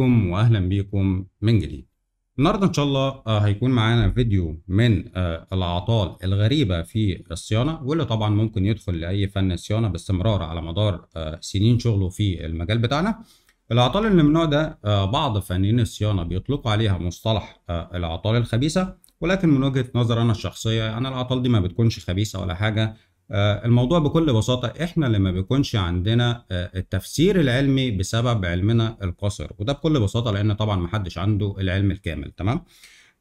عليكم واهلا بيكم من جديد النهارده ان شاء الله آه، هيكون معانا فيديو من آه، الاعطال الغريبه في الصيانه واللي طبعا ممكن يدخل لاي فن صيانه باستمرار على مدار آه، سنين شغله في المجال بتاعنا الاعطال اللي من النوع ده بعض فنانين الصيانه بيطلقوا عليها مصطلح الاعطال الخبيثه ولكن من وجهه نظر انا الشخصيه انا يعني الاعطال دي ما بتكونش خبيثه ولا حاجه آه، الموضوع بكل بساطة إحنا اللي ما بيكونش عندنا آه، التفسير العلمي بسبب علمنا القصر وده بكل بساطة لأن طبعا محدش عنده العلم الكامل تمام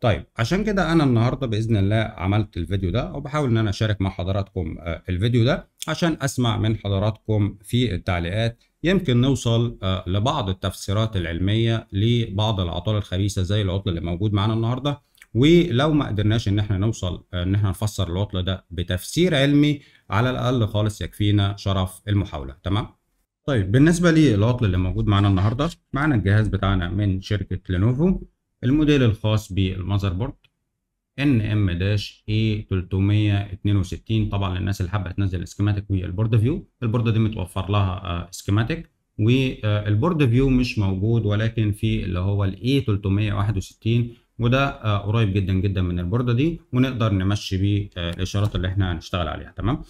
طيب عشان كده أنا النهاردة بإذن الله عملت الفيديو ده وبحاول إن أنا أشارك مع حضراتكم آه، الفيديو ده عشان أسمع من حضراتكم في التعليقات يمكن نوصل لبعض التفسيرات العلمية لبعض العطال الخبيثة زي العطل اللي موجود معانا النهاردة ولو ما قدرناش ان احنا نوصل ان احنا نفسر العطل ده بتفسير علمي على الاقل خالص يكفينا شرف المحاوله تمام طيب بالنسبه للعطل اللي موجود معانا النهارده معانا الجهاز بتاعنا من شركه لينوفو الموديل الخاص بالمذر بورد NM-A362 طبعا للناس اللي حابه تنزل سكيماتيك والبورد فيو البورده دي متوفر لها سكيماتيك والبورد فيو مش موجود ولكن في اللي هو الاي A361 وده آه، قريب جدا جدا من البورده دي ونقدر نمشي بيه آه، الاشارات اللي احنا هنشتغل عليها تمام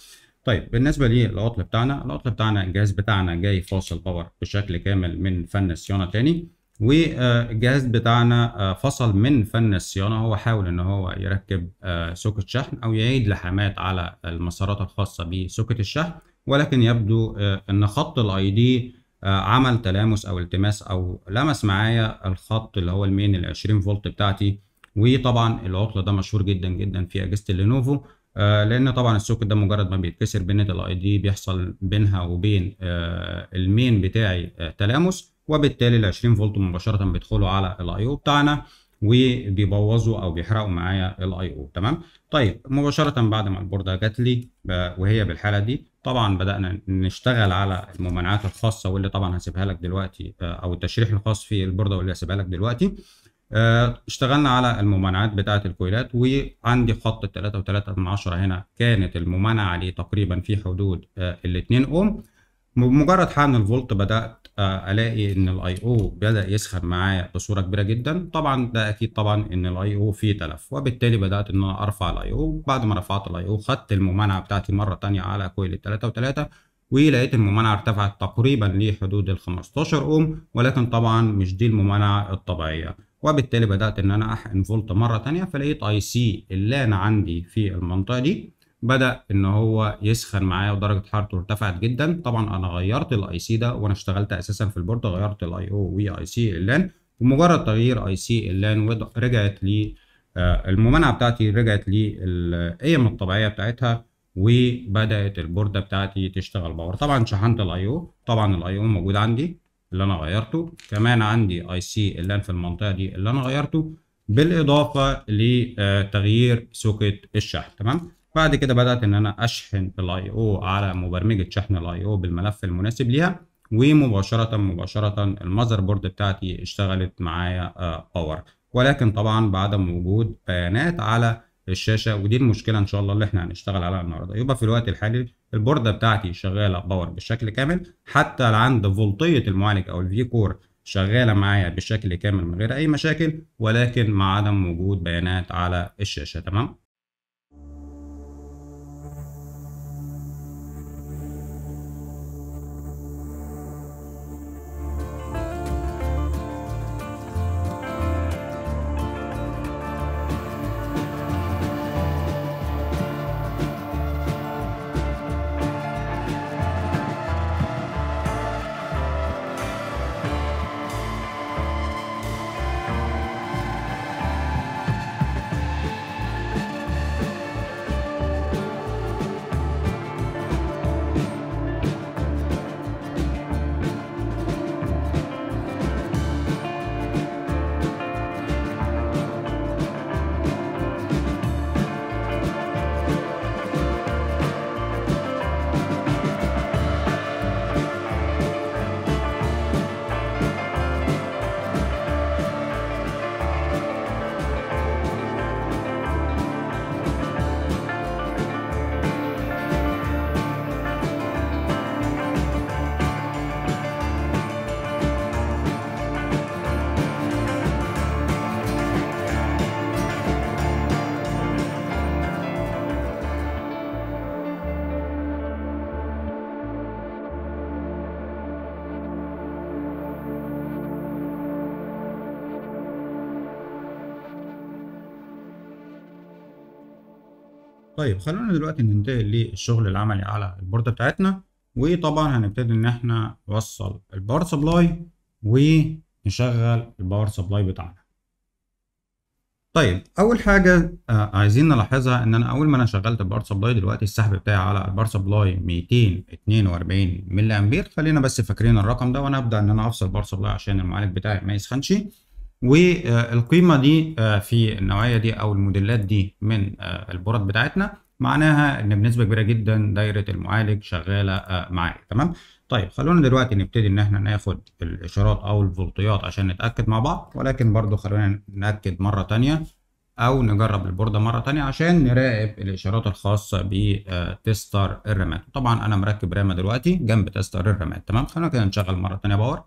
طيب بالنسبه للعطل بتاعنا العطل بتاعنا الجهاز بتاعنا جاي فاصل باور بشكل كامل من فن الصيانه تاني والجهاز آه، بتاعنا فصل من فن الصيانه هو حاول ان هو يركب سوكت شحن او يعيد لحامات على المسارات الخاصه بسوكت الشحن ولكن يبدو ان خط الاي دي آه، عمل تلامس او التماس او لمس معايا الخط اللي هو المين ال 20 فولت بتاعتي وطبعا العطل ده مشهور جدا جدا في اجهزه اللينوفو آه، لان طبعا السوكت ده مجرد ما بيتكسر بنت الاي دي بيحصل بينها وبين آه، المين بتاعي تلامس وبالتالي ال 20 فولت مباشره بيدخلوا على الاي او بتاعنا وبيبوظوا او بيحرقوا معايا الاي او تمام طيب مباشره بعد ما البورده جات لي وهي بالحاله دي طبعا بدانا نشتغل على الممانعات الخاصه واللي طبعا هسيبها لك دلوقتي آه، او التشريح الخاص في البورده واللي هسيبها لك دلوقتي آه، اشتغلنا على الممانعات بتاعه الكويلات وعندي خط ال 3.3 هنا كانت الممانعه عليه تقريبا في حدود آه، ال 2 اوم بمجرد حقن الفولت بدات آه، الاقي ان الاي او بدا يسخن معايا بصوره كبيره جدا طبعا ده اكيد طبعا ان الاي او فيه تلف وبالتالي بدات ان انا ارفع الاي او بعد ما رفعت الاي او خدت الممانعه بتاعتي مره ثانيه على كويل 3 و3 ولقيت الممانعه ارتفعت تقريبا لحدود ال 15 اوم ولكن طبعا مش دي الممانعه الطبيعيه وبالتالي بدات ان انا احقن فولت مره ثانيه فلقيت اي سي اللان عندي في المنطقه دي بدأ ان هو يسخن معايا ودرجة حرارته ارتفعت جدا طبعا انا غيرت الاي سي ده وانا اشتغلت اساسا في البورد غيرت الاي او اي سي اللان ومجرد تغيير اي سي اللان رجعت لي آه، الممانعة بتاعتي رجعت للقيم الطبيعية بتاعتها وبدأت البوردة بتاعتي تشتغل باور طبعا شحنت الاي او طبعا الاي او موجود عندي اللي انا غيرته كمان عندي اي سي اللان في المنطقة دي اللي انا غيرته بالاضافة لتغيير سوكت الشحن تمام بعد كده بدات ان انا اشحن الاي او على مبرمجه شحن الاي او بالملف المناسب ليها ومباشره مباشره المذر بورد بتاعتي اشتغلت معايا باور آه، ولكن طبعا بعدم وجود بيانات على الشاشه ودي المشكله ان شاء الله اللي احنا هنشتغل عليها النهارده يبقى في الوقت الحالي البورده بتاعتي شغاله باور بشكل كامل حتى عند فولتيه المعالج او الفي كور شغاله معايا بشكل كامل من غير اي مشاكل ولكن مع عدم وجود بيانات على الشاشه تمام طيب خلونا دلوقتي ننتقل للشغل العملي على البوردة بتاعتنا وطبعا هنبتدي ان احنا نوصل الباور سبلاي ونشغل الباور سبلاي بتاعنا طيب اول حاجه آه، عايزين نلاحظها ان انا اول ما انا شغلت الباور سبلاي دلوقتي السحب بتاعي على الباور سبلاي 242 ملي امبير خلينا بس فاكرين الرقم ده وانا ابدا ان انا افصل الباور سبلاي عشان المعالج بتاعي ما يسخنش والقيمه دي آه، في النوعيه دي او الموديلات دي من آه، البورد بتاعتنا معناها ان بنسبه كبيره جدا دايره المعالج شغاله آه، معايا تمام طيب خلونا دلوقتي نبتدي ان احنا ناخد الاشارات او الفولتيات عشان نتاكد مع بعض ولكن برضو خلونا ناكد مره تانية او نجرب البورده مره تانية عشان نراقب الاشارات الخاصه بتستر الرامات طبعا انا مركب رامه دلوقتي جنب تستر الرامات تمام خلونا كده نشغل مره تانية باور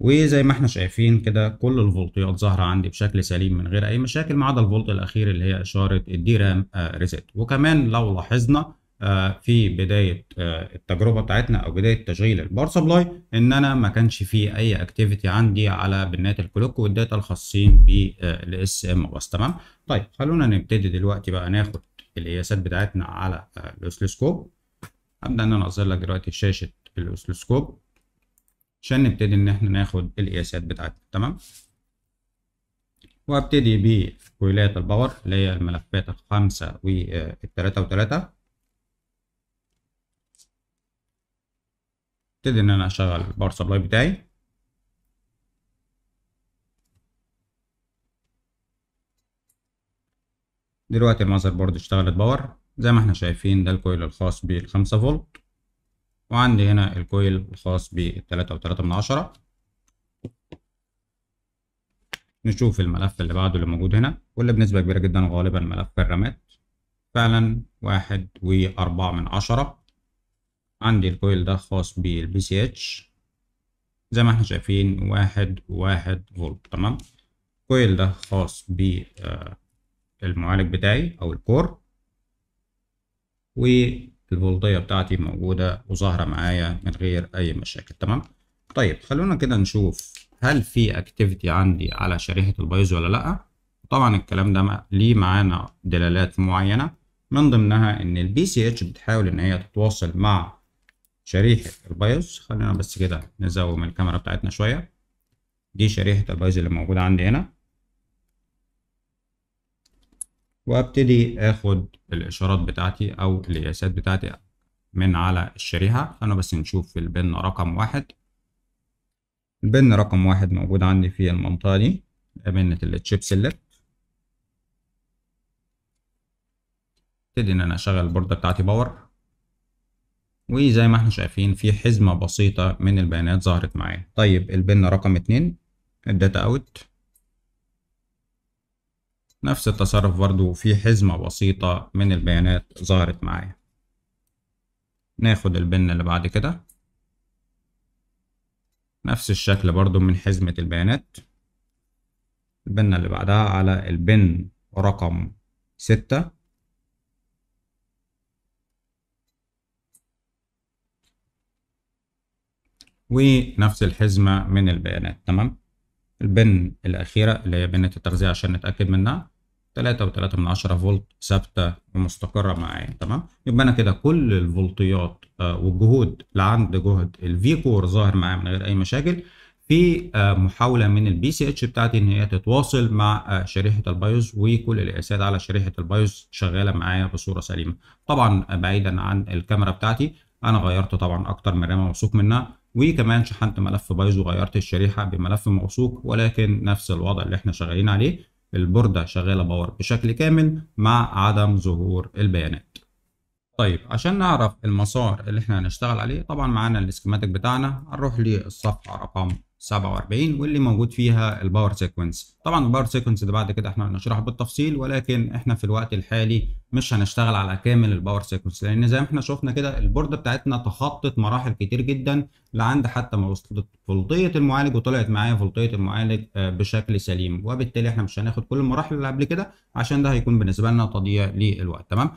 وزي ما احنا شايفين كده كل الفولتيات ظاهرة عندي بشكل سليم من غير أي مشاكل ما عدا الفولت الأخير اللي هي إشارة الدي رام ريسيت آه، وكمان لو لاحظنا آه، في بداية آه، التجربة بتاعتنا أو بداية تشغيل البار سبلاي إن أنا ما كانش فيه أي أكتيفيتي عندي على بنات الكلوك والداتا الخاصين بالاس ام بس تمام طيب خلونا نبتدي دلوقتي بقى ناخد القياسات بتاعتنا على الأوسلوسكوب هبدأ إن أنا أظهر لك دلوقتي شاشة الأوسلوسكوب عشان نبتدي ان احنا ناخد القياسات بتاعتنا تمام وابتدي بكويلات الباور اللي هي الملفات الخمسة والتلاتة وتلاتة ابتدي ان انا اشغل الباور سبلاي بتاعي دلوقتي المذر بورد اشتغلت باور زي ما احنا شايفين ده الكويل الخاص بالخمسة فولت وعندي هنا الكويل الخاص بالتلاتة وتلاتة من عشرة نشوف الملف اللي بعده اللي موجود هنا واللي بنسبة كبيرة جدا غالبا ملف الرامات فعلا واحد وأربعة من عشرة عندي الكويل ده خاص بالبي سي اتش زي ما احنا شايفين واحد واحد فولت تمام الكويل ده خاص بالمعالج آه، بتاعي أو الكور و البولدية بتاعتي موجودة وظاهرة معايا من غير أي مشاكل تمام طيب خلونا كده نشوف هل في اكتيفيتي عندي على شريحة البايظ ولا لأ طبعا الكلام ده ليه معانا دلالات معينة من ضمنها إن البي سي اتش بتحاول إن هي تتواصل مع شريحة البايظ خلينا بس كده نزوم الكاميرا بتاعتنا شوية دي شريحة البايظ اللي موجودة عندي هنا وابتدي اخد الاشارات بتاعتي او القياسات بتاعتي من على الشريحة انا بس نشوف البن رقم واحد البن رقم واحد موجود عندي في المنطقة دي بنة التشيب سيلكت ابتدي ان انا اشغل البوردة بتاعتي باور وزي ما احنا شايفين في حزمة بسيطة من البيانات ظهرت معايا طيب البن رقم اتنين الداتا اوت نفس التصرف برضو في حزمة بسيطة من البيانات ظهرت معايا ناخد البن اللي بعد كده نفس الشكل برضو من حزمة البيانات البن اللي بعدها على البن رقم ستة ونفس الحزمة من البيانات تمام البن الأخيرة اللي هي بنة التغذية عشان نتأكد منها 3.3 فولت ثابته ومستقره معايا تمام يبقى انا كده كل الفولتيات آه، والجهود اللي عند جهد الفي كور ظاهر معايا من غير اي مشاكل في آه، محاوله من البي سي اتش بتاعتي ان هي تتواصل مع آه، شريحه البايوس وكل القياسات على شريحه البايوس شغاله معايا بصوره سليمه طبعا بعيدا عن الكاميرا بتاعتي انا غيرت طبعا اكتر من رامه موثوق منها وكمان شحنت ملف بايظ وغيرت الشريحه بملف موثوق ولكن نفس الوضع اللي احنا شغالين عليه البوردة شغالة باور بشكل كامل مع عدم ظهور البيانات طيب عشان نعرف المسار اللي احنا هنشتغل عليه طبعا معانا الاسكيماتيك بتاعنا هنروح للصفحة رقم 47 واللي موجود فيها الباور سيكونس طبعا الباور سيكونس ده بعد كده احنا هنشرحه بالتفصيل ولكن احنا في الوقت الحالي مش هنشتغل على كامل الباور سيكونس لان زي ما احنا شفنا كده البوردة بتاعتنا تخطت مراحل كتير جدا لعند حتى ما وصلت فولتية المعالج وطلعت معايا فولتية المعالج آه، بشكل سليم وبالتالي احنا مش هناخد كل المراحل اللي قبل كده عشان ده هيكون بالنسبة لنا تضييع للوقت تمام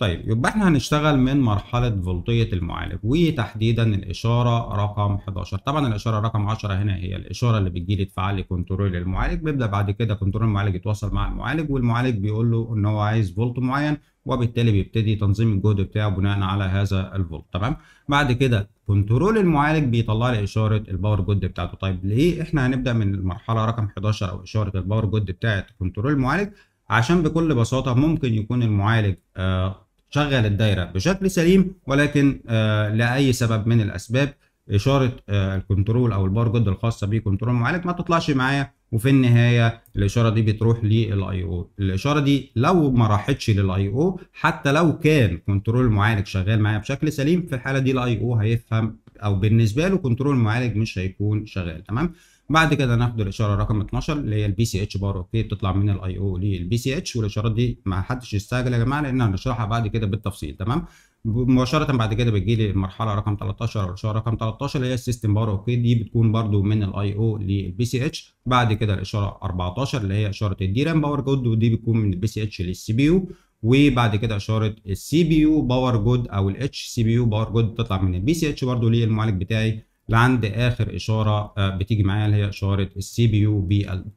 طيب يبقى احنا هنشتغل من مرحلة فولتية المعالج وتحديدا الإشارة رقم 11 طبعا الإشارة رقم 10 هنا هي الإشارة اللي بتجي لي تفعل لي كنترول المعالج بيبدأ بعد كده كنترول المعالج يتواصل مع المعالج والمعالج بيقول له إن هو عايز فولت معين وبالتالي بيبتدي تنظيم الجهد بتاعه بناء على هذا الفولت تمام بعد كده كنترول المعالج بيطلع لي اشاره الباور جود بتاعته طيب ليه احنا هنبدا من المرحله رقم 11 او اشاره الباور جود بتاعه كنترول المعالج عشان بكل بساطه ممكن يكون المعالج آه، شغل الدايره بشكل سليم ولكن آه، لاي سبب من الاسباب اشاره آه، الكنترول او جود الخاصه بكنترول المعالج ما تطلعش معايا وفي النهايه الاشاره دي بتروح للاي او الاشاره دي لو ما راحتش للاي او حتى لو كان كنترول المعالج شغال معايا بشكل سليم في الحاله دي الاي او هيفهم او بالنسبه له كنترول المعالج مش هيكون شغال تمام بعد كده ناخد الاشاره رقم 12 اللي هي البي سي اتش بار اوكي بتطلع من الاي او للبي سي اتش والاشارات دي ما حدش يستعجل يا جماعه لان هنشرحها بعد كده بالتفصيل تمام مباشره بعد كده بتجي لي المرحله رقم 13 او الاشاره رقم 13 اللي هي السيستم بار اوكي دي بتكون برده من الاي او للبي سي اتش بعد كده الاشاره 14 اللي هي اشاره الدي رام باور جود ودي بتكون من البي سي اتش للسي بي يو وبعد كده اشاره السي بي يو باور جود او الاتش سي بي يو باور جود بتطلع من البي سي اتش برده للمعالج بتاعي لعند اخر اشاره آه، بتيجي معايا اللي هي اشاره السي بي يو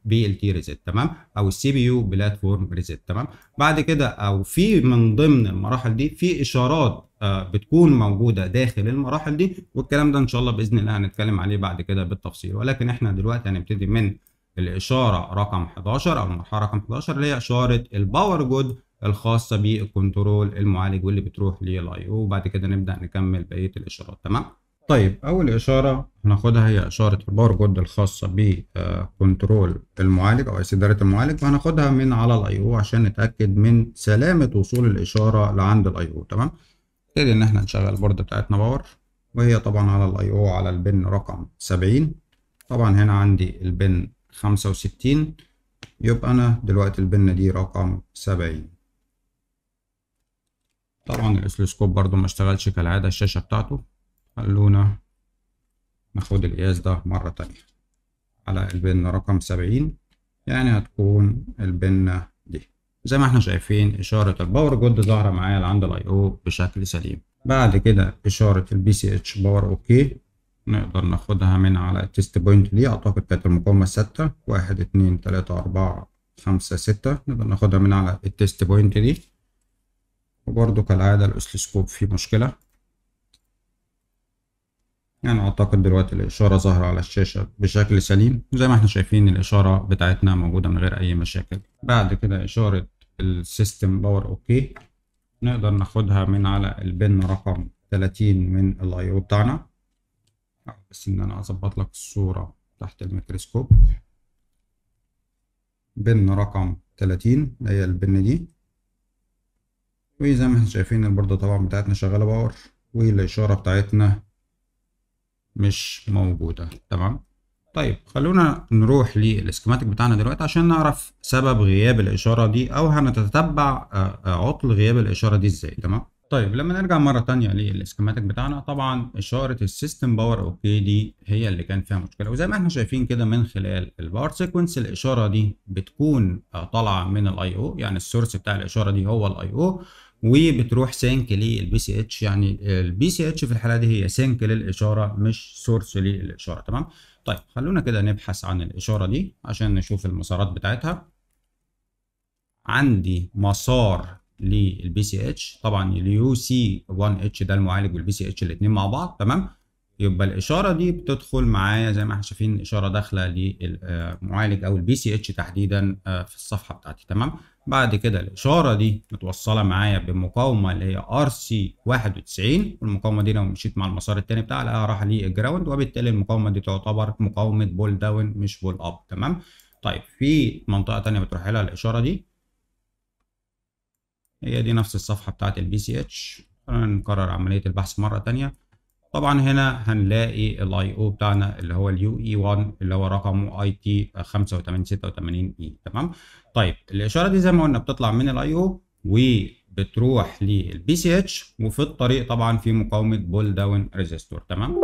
بي ال تي ريزيت تمام او السي بي يو بلاتفورم ريزيت تمام بعد كده او في من ضمن المراحل دي في اشارات آه، بتكون موجوده داخل المراحل دي والكلام ده ان شاء الله باذن الله هنتكلم عليه بعد كده بالتفصيل ولكن احنا دلوقتي هنبتدي من الاشاره رقم 11 او المرحله رقم 11 اللي هي اشاره الباور جود الخاصه بالكنترول المعالج واللي بتروح للاي او وبعد كده نبدا نكمل بقيه الاشارات تمام طيب أول إشارة هناخدها هي إشارة الباور جود الخاصة بكنترول آه، المعالج أو اداره المعالج وهناخدها من على الأي أو عشان نتأكد من سلامة وصول الإشارة لعند الأي أو تمام نبتدي إن إحنا نشغل البورد بتاعتنا باور وهي طبعا على الأي أو على البن رقم سبعين طبعا هنا عندي البن خمسة وستين يبقى أنا دلوقتي البن دي رقم سبعين طبعا الأسلسكوب برضو ما اشتغلش كالعادة الشاشة بتاعته خلونا ناخد القياس ده مرة تانية على البنة رقم سبعين يعني هتكون البنة دي زي ما احنا شايفين إشارة الباور جود ظاهرة معايا عند الاي او بشكل سليم بعد كده إشارة البي سي اتش باور اوكي نقدر ناخدها من على التست بوينت دي أعتقد كانت المقاومة ستة واحد اتنين تلاتة أربعة خمسة ستة نقدر ناخدها من على التست بوينت دي وبرده كالعادة الأسلسكوب فيه مشكلة يعني اعتقد دلوقتي الاشاره ظاهره على الشاشه بشكل سليم زي ما احنا شايفين الاشاره بتاعتنا موجوده من غير اي مشاكل بعد كده اشاره السيستم باور اوكي نقدر ناخدها من على البن رقم 30 من الاي او بتاعنا بس ان انا اظبط لك الصوره تحت الميكروسكوب بن رقم 30 هي البن دي وزي ما احنا شايفين البوردة طبعا بتاعتنا شغاله باور والاشاره بتاعتنا مش موجودة تمام طيب خلونا نروح للسكيماتيك بتاعنا دلوقتي عشان نعرف سبب غياب الإشارة دي أو هنتتبع آه، آه، عطل غياب الإشارة دي إزاي تمام طيب لما نرجع مرة تانية للسكيماتيك بتاعنا طبعا إشارة السيستم باور أوكي دي هي اللي كان فيها مشكلة وزي ما احنا شايفين كده من خلال الباور سيكونس الإشارة دي بتكون آه، طالعة من الأي أو يعني السورس بتاع الإشارة دي هو الأي أو وبتروح سينك للبي سي اتش يعني البي سي اتش في الحاله دي هي سينك للاشاره مش سورس للاشاره تمام طيب خلونا كده نبحث عن الاشاره دي عشان نشوف المسارات بتاعتها عندي مسار للبي سي اتش طبعا اليو سي 1 اتش ده المعالج والبي سي اتش الاثنين مع بعض تمام يبقى الاشاره دي بتدخل معايا زي ما احنا شايفين اشاره داخله للمعالج او البي سي اتش تحديدا آه، في الصفحه بتاعتي تمام بعد كده الإشارة دي متوصلة معايا بمقاومة اللي هي ار سي 91 والمقاومة دي لو مشيت مع المسار التاني بتاعها لقاها راح للجراوند وبالتالي المقاومة دي تعتبر مقاومة بول داون مش بول اب تمام طيب في منطقة تانية بتروح لها الإشارة دي هي دي نفس الصفحة بتاعت البي سي اتش نكرر عملية البحث مرة تانية طبعا هنا هنلاقي الاي او بتاعنا اللي هو اليو اي 1 اللي هو رقمه اي تي 85 86 اي تمام طيب الاشاره دي زي ما قلنا بتطلع من الاي او وبتروح للبي سي اتش وفي الطريق طبعا في مقاومه بول داون ريزيستور تمام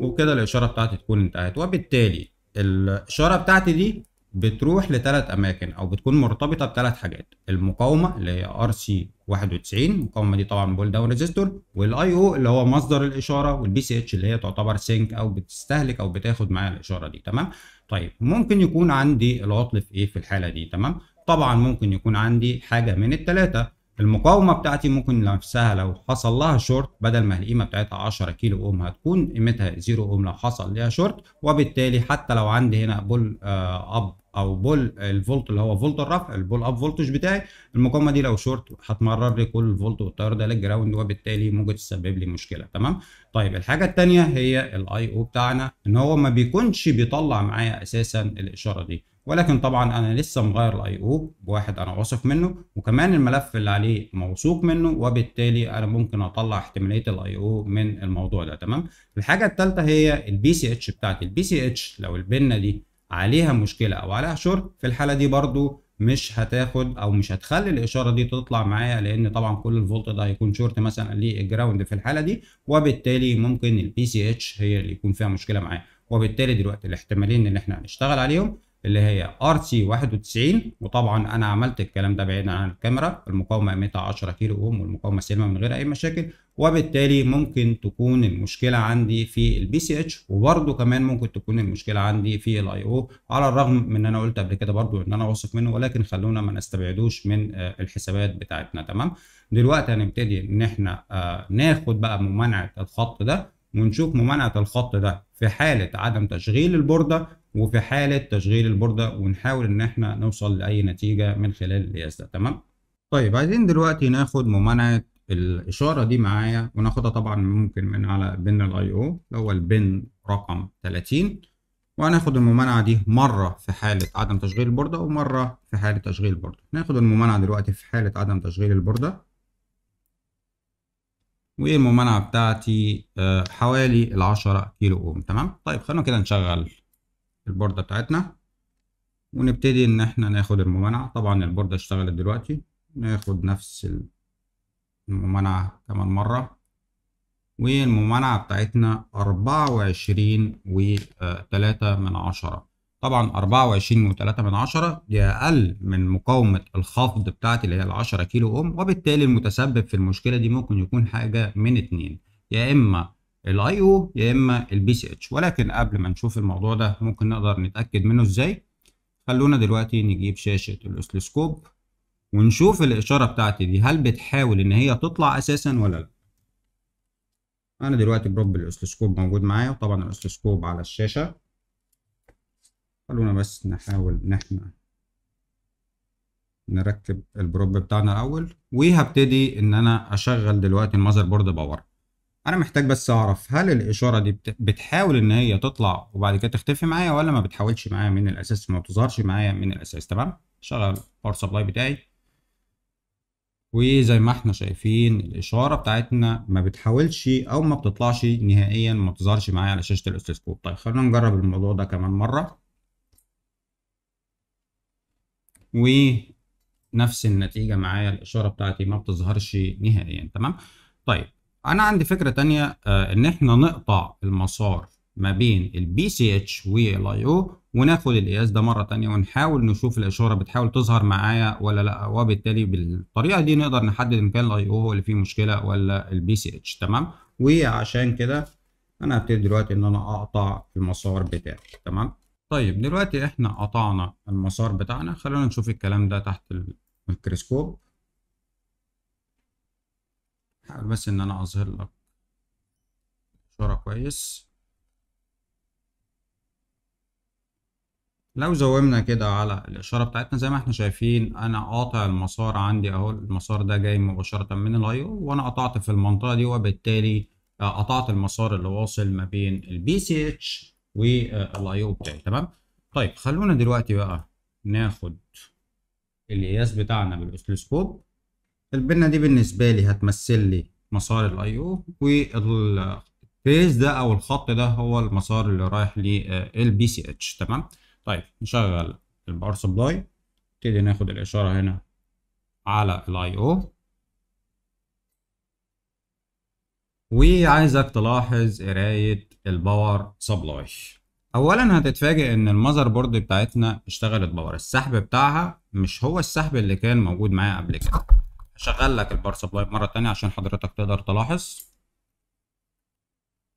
وبكده الاشاره بتاعتي تكون انتهت وبالتالي الاشاره بتاعتي دي بتروح لثلاث اماكن او بتكون مرتبطه بثلاث حاجات المقاومه اللي هي ار سي 91 المقاومه دي طبعا بول داون ريزيستور والاي او اللي هو مصدر الاشاره والبي سي اتش اللي هي تعتبر سينك او بتستهلك او بتاخد معايا الاشاره دي تمام طيب ممكن يكون عندي العطل في ايه في الحاله دي تمام طبعا ممكن يكون عندي حاجه من الثلاثه المقاومه بتاعتي ممكن نفسها لو حصل لها شورت بدل ما القيمه بتاعتها 10 كيلو اوم هتكون قيمتها 0 اوم لو حصل ليها شورت وبالتالي حتى لو عندي هنا بول آه، اب او بول الفولت اللي هو فولت الرفع البول اب فولتج بتاعي المقاومه دي لو شورت هتمرر لي كل الفولت والتيار ده للجراوند وبالتالي ممكن تسبب لي مشكله تمام طيب الحاجه الثانيه هي الاي او بتاعنا ان هو ما بيكونش بيطلع معايا اساسا الاشاره دي ولكن طبعا انا لسه مغير الاي او بواحد انا واثق منه وكمان الملف اللي عليه موثوق منه وبالتالي انا ممكن اطلع احتماليه الاي او من الموضوع ده تمام الحاجه الثالثه هي البي سي اتش بتاعتي البي سي اتش لو البنه دي عليها مشكله او عليها شورت في الحاله دي برضو مش هتاخد او مش هتخلي الاشاره دي تطلع معايا لان طبعا كل الفولت ده هيكون شورت مثلا للجراوند في الحاله دي وبالتالي ممكن البي سي اتش هي اللي يكون فيها مشكله معايا وبالتالي دلوقتي الاحتمالين اللي احنا هنشتغل عليهم اللي هي ار سي 91 وطبعا انا عملت الكلام ده بعيدا عن الكاميرا المقاومه قيمتها 10 كيلو اوم والمقاومه سلمه من غير اي مشاكل وبالتالي ممكن تكون المشكله عندي في البي سي اتش وبرده كمان ممكن تكون المشكله عندي في الاي او على الرغم من ان انا قلت قبل كده برده ان انا واثق منه ولكن خلونا ما نستبعدوش من آه، الحسابات بتاعتنا تمام دلوقتي هنبتدي ان احنا آه، ناخد بقى ممانعه الخط ده ونشوف ممانعه الخط ده في حاله عدم تشغيل البورده وفي حالة تشغيل البوردة ونحاول إن إحنا نوصل لأي نتيجة من خلال القياس ده تمام؟ طيب عايزين دلوقتي ناخد ممانعة الإشارة دي معايا وناخدها طبعا ممكن من على بن الأي أو اللي هو البن رقم 30 وهناخد الممانعة دي مرة في حالة عدم تشغيل البوردة ومرة في حالة تشغيل البوردة ناخد الممانعة دلوقتي في حالة عدم تشغيل البوردة الممانعة بتاعتي آه، حوالي العشرة كيلو أوم تمام طيب خلونا كده نشغل البوردة بتاعتنا ونبتدي ان احنا ناخد الممانعة طبعا البوردة اشتغلت دلوقتي ناخد نفس الممانعة كمان مرة والممانعة بتاعتنا أربعة وعشرين وتلاتة من عشرة طبعا أربعة وعشرين وتلاتة من عشرة دي أقل من مقاومة الخفض بتاعتي اللي هي العشرة كيلو أوم وبالتالي المتسبب في المشكلة دي ممكن يكون حاجة من اتنين يا إما الاي او يا اما البي سي اتش ولكن قبل ما نشوف الموضوع ده ممكن نقدر نتاكد منه ازاي خلونا دلوقتي نجيب شاشه الاسلسكوب ونشوف الاشاره بتاعتي دي هل بتحاول ان هي تطلع اساسا ولا لا انا دلوقتي بروب الاسلسكوب موجود معايا وطبعا الاسلسكوب على الشاشه خلونا بس نحاول ان احنا نركب البروب بتاعنا الاول وهبتدي ان انا اشغل دلوقتي المذر بورد باور انا محتاج بس اعرف هل الاشاره دي بتحاول ان هي تطلع وبعد كده تختفي معايا ولا ما بتحاولش معايا من الاساس ما بتظهرش معايا من الاساس تمام شغل باور سبلاي بتاعي وزي ما احنا شايفين الاشاره بتاعتنا ما بتحاولش او ما بتطلعش نهائيا ما بتظهرش معايا على شاشه الاوسيلوسكوب طيب خلينا نجرب الموضوع ده كمان مره ونفس النتيجه معايا الاشاره بتاعتي ما بتظهرش نهائيا تمام طيب انا عندي فكره تانية آه، ان احنا نقطع المسار ما بين البي سي اتش والاي او وناخد القياس ده مره تانية ونحاول نشوف الاشاره بتحاول تظهر معايا ولا لا وبالتالي بالطريقه دي نقدر نحدد ان كان الاي او هو اللي فيه مشكله ولا البي سي اتش تمام وعشان كده انا هبتدي دلوقتي ان انا اقطع المسار بتاعي تمام طيب دلوقتي احنا قطعنا المسار بتاعنا خلونا نشوف الكلام ده تحت الميكروسكوب حاول بس ان انا اظهر لك صورة كويس لو زومنا كده على الاشارة بتاعتنا زي ما احنا شايفين انا قاطع المسار عندي اهو المسار ده جاي مباشرة من او وانا قطعت في المنطقة دي وبالتالي آه، قطعت المسار اللي واصل ما بين البي سي اتش آه، والاي او بتاعي تمام طيب خلونا دلوقتي بقى ناخد القياس بتاعنا بالاسلوسكوب البنه دي بالنسبه لي هتمثل لي مسار الاي او والفيز ده او الخط ده هو المسار اللي رايح للبي سي اتش تمام طيب نشغل البار سبلاي نبتدي ناخد الاشاره هنا على الاي او وعايزك تلاحظ قرايه الباور سبلاي اولا هتتفاجئ ان المذر بورد بتاعتنا اشتغلت باور السحب بتاعها مش هو السحب اللي كان موجود معايا قبل كده هشغل لك البار سبلاي مرة تانية عشان حضرتك تقدر تلاحظ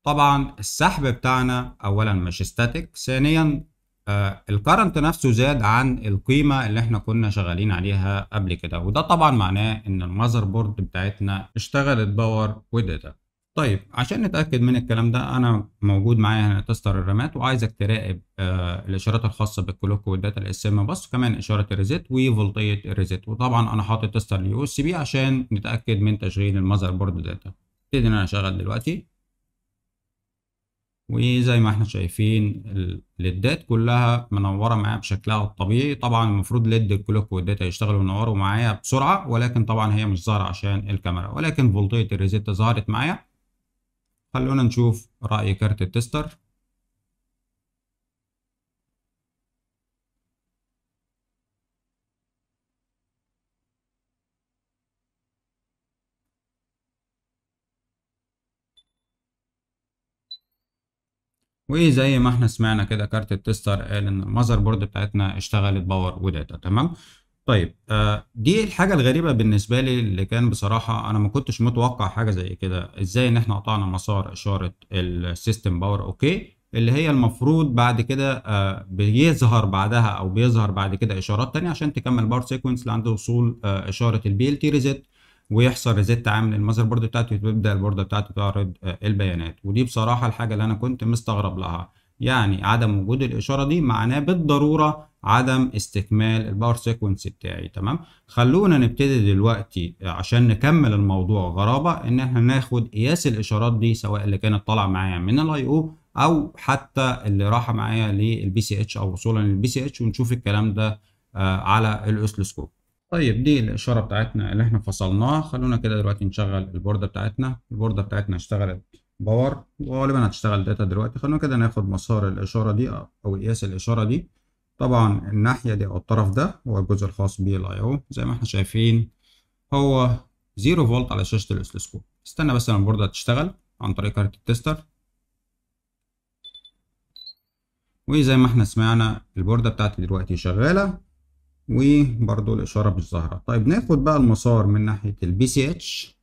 طبعا السحب بتاعنا اولا مش ستاتيك ثانيا آه الكرنت نفسه زاد عن القيمة اللي احنا كنا شغالين عليها قبل كده وده طبعا معناه ان المذر بورد بتاعتنا اشتغلت باور وداتا طيب عشان نتأكد من الكلام ده أنا موجود معايا هنا تستر الرامات وعايزك تراقب آه الإشارات الخاصة بالكلوك والداتا الاس ام بس كمان إشارة الريزيت وفولتية الريزيت وطبعا أنا حاطط تستر اليو اس بي عشان نتأكد من تشغيل المذر بورد داتا ابتدي إن أنا أشغل دلوقتي وزي ما احنا شايفين الليدات كلها منوره معايا بشكلها الطبيعي طبعا المفروض ليد الكلوك والداتا يشتغلوا وينوروا معايا بسرعه ولكن طبعا هي مش ظاهره عشان الكاميرا ولكن فولتيه الريزيت ظهرت معايا خلونا نشوف رأي كارت التستر وزي ما احنا سمعنا كده كارت التستر قال ان المذر بورد بتاعتنا اشتغلت باور وداتا تمام طيب آه، دي الحاجة الغريبة بالنسبة لي اللي كان بصراحة أنا ما كنتش متوقع حاجة زي كده إزاي إن إحنا قطعنا مسار إشارة السيستم باور أوكي اللي هي المفروض بعد كده آه، بيظهر بعدها أو بيظهر بعد كده إشارات تانية عشان تكمل باور سيكونس لعند وصول آه، إشارة البي ال تي ريزيت ويحصل ريزيت عام للمذر بورد بتاعتي وتبدأ البوردة بتاعتي تعرض البيانات ودي بصراحة الحاجة اللي أنا كنت مستغرب لها يعني عدم وجود الإشارة دي معناه بالضرورة عدم استكمال الباور سيكونس بتاعي تمام خلونا نبتدي دلوقتي عشان نكمل الموضوع غرابه ان احنا ناخد قياس الاشارات دي سواء اللي كانت طالعه معايا من الاي او او حتى اللي راح معايا للبي سي اتش او وصولا للبي سي اتش ونشوف الكلام ده آه، على الاوسلوسكوب طيب دي الاشاره بتاعتنا اللي احنا فصلناها خلونا كده دلوقتي نشغل البورده بتاعتنا البورده بتاعتنا اشتغلت باور وغالبا هتشتغل داتا دلوقتي خلونا كده ناخد مسار الاشاره دي او قياس الاشاره دي طبعا الناحية دي أو الطرف ده هو الجزء الخاص بالآي أو زي ما احنا شايفين هو زيرو فولت على شاشة الأسلسكوب استنى بس لما البوردة تشتغل عن طريق كارت التستر وزي ما احنا سمعنا البوردة بتاعتي دلوقتي شغالة وبرده الإشارة مش ظاهرة طيب ناخد بقى المسار من ناحية البي سي اتش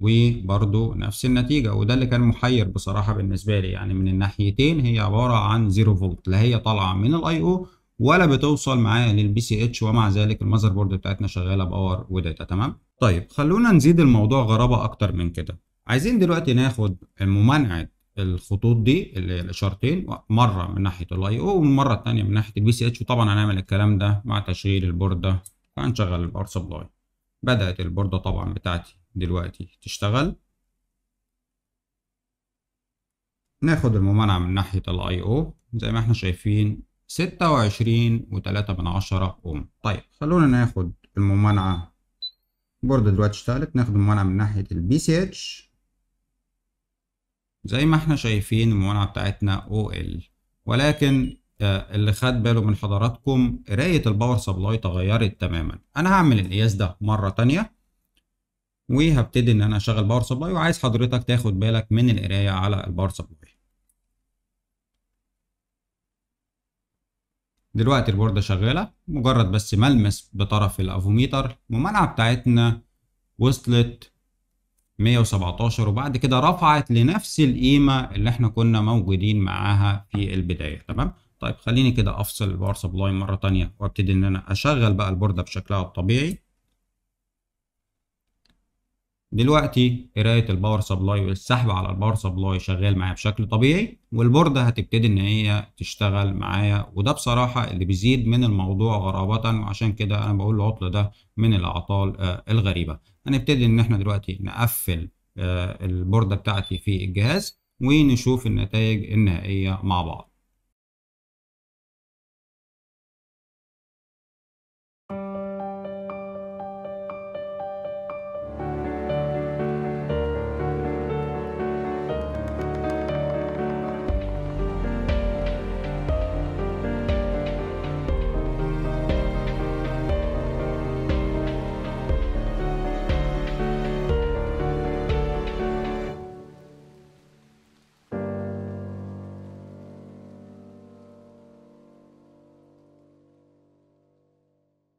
وبرده نفس النتيجة وده اللي كان محير بصراحة بالنسبة لي يعني من الناحيتين هي عبارة عن زيرو فولت لا هي طالعة من الاي او ولا بتوصل معايا للبي سي اتش ومع ذلك المذر بورد بتاعتنا شغالة باور وداتا تمام طيب خلونا نزيد الموضوع غرابة اكتر من كده عايزين دلوقتي ناخد ممانعة الخطوط دي اللي هي الاشارتين مرة من ناحية الاي او والمرة الثانيه من ناحية البي سي اتش وطبعا هنعمل الكلام ده مع تشغيل البوردة فهنشغل الباور سبلاي بدأت البوردة طبعا بتاعتي دلوقتي تشتغل ناخد الممانعة من ناحية الاي او زي ما احنا شايفين ستة وعشرين وتلاتة من عشرة اوم طيب خلونا ناخد الممانعة البوردة دلوقتي اشتغلت ناخد الممانعة من ناحية البي سي اتش زي ما احنا شايفين الممانعة بتاعتنا او ال ولكن آه، اللي خد باله من حضراتكم قراية الباور سبلاي تغيرت تماما انا هعمل القياس ده مرة تانية وهبتدي ان انا اشغل باور سبلاي وعايز حضرتك تاخد بالك من القرايه على الباور سبلاي دلوقتي البوردة شغالة مجرد بس ملمس بطرف الافوميتر الممانعة بتاعتنا وصلت 117 وبعد كده رفعت لنفس القيمة اللي احنا كنا موجودين معاها في البداية تمام طيب خليني كده افصل الباور سبلاي مرة ثانيه وابتدي ان انا اشغل بقى البوردة بشكلها الطبيعي دلوقتي قرايه الباور سبلاي والسحب على الباور سبلاي شغال معايا بشكل طبيعي والبورده هتبتدي ان هي تشتغل معايا وده بصراحه اللي بيزيد من الموضوع غرابه وعشان كده انا بقول العطل ده من الاعطال آه، الغريبه هنبتدي ان احنا دلوقتي نقفل آه، البورده بتاعتي في الجهاز ونشوف النتائج النهائيه مع بعض